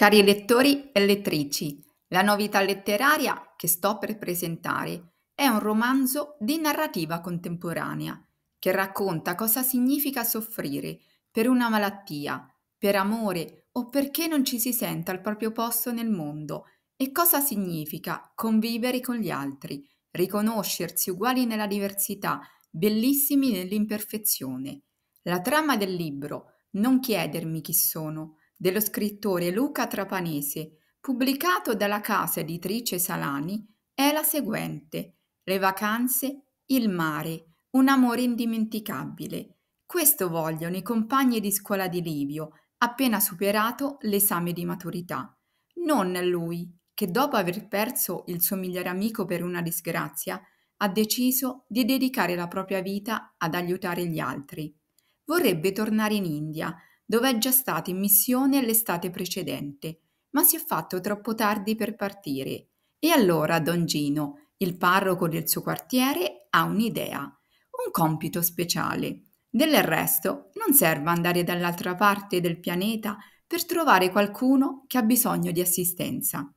Cari lettori e lettrici, la novità letteraria che sto per presentare è un romanzo di narrativa contemporanea che racconta cosa significa soffrire per una malattia, per amore o perché non ci si senta al proprio posto nel mondo e cosa significa convivere con gli altri, riconoscersi uguali nella diversità, bellissimi nell'imperfezione. La trama del libro, Non chiedermi chi sono, dello scrittore Luca Trapanese, pubblicato dalla casa editrice Salani, è la seguente: Le vacanze, il mare, un amore indimenticabile. Questo vogliono i compagni di scuola di Livio, appena superato l'esame di maturità. Non lui, che dopo aver perso il suo migliore amico per una disgrazia, ha deciso di dedicare la propria vita ad aiutare gli altri. Vorrebbe tornare in India, dove è già stata in missione l'estate precedente, ma si è fatto troppo tardi per partire. E allora Don Gino, il parroco del suo quartiere, ha un'idea, un compito speciale. Del resto, non serve andare dall'altra parte del pianeta per trovare qualcuno che ha bisogno di assistenza.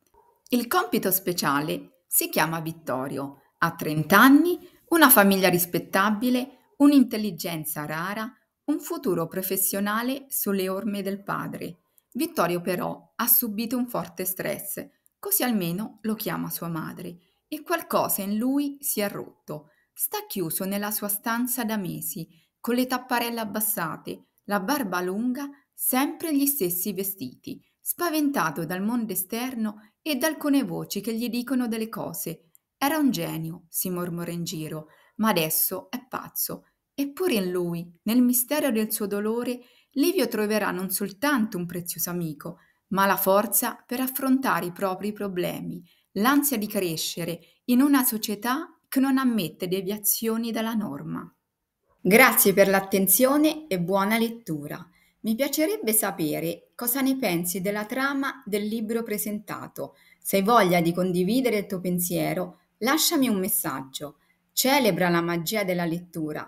Il compito speciale si chiama Vittorio. Ha 30 anni, una famiglia rispettabile, un'intelligenza rara, un futuro professionale sulle orme del padre. Vittorio però ha subito un forte stress, così almeno lo chiama sua madre, e qualcosa in lui si è rotto. Sta chiuso nella sua stanza da mesi, con le tapparelle abbassate, la barba lunga, sempre gli stessi vestiti, spaventato dal mondo esterno e da alcune voci che gli dicono delle cose. Era un genio, si mormora in giro, ma adesso è pazzo Eppure in lui, nel mistero del suo dolore, Livio troverà non soltanto un prezioso amico, ma la forza per affrontare i propri problemi, l'ansia di crescere in una società che non ammette deviazioni dalla norma. Grazie per l'attenzione e buona lettura. Mi piacerebbe sapere cosa ne pensi della trama del libro presentato. Se hai voglia di condividere il tuo pensiero, lasciami un messaggio. Celebra la magia della lettura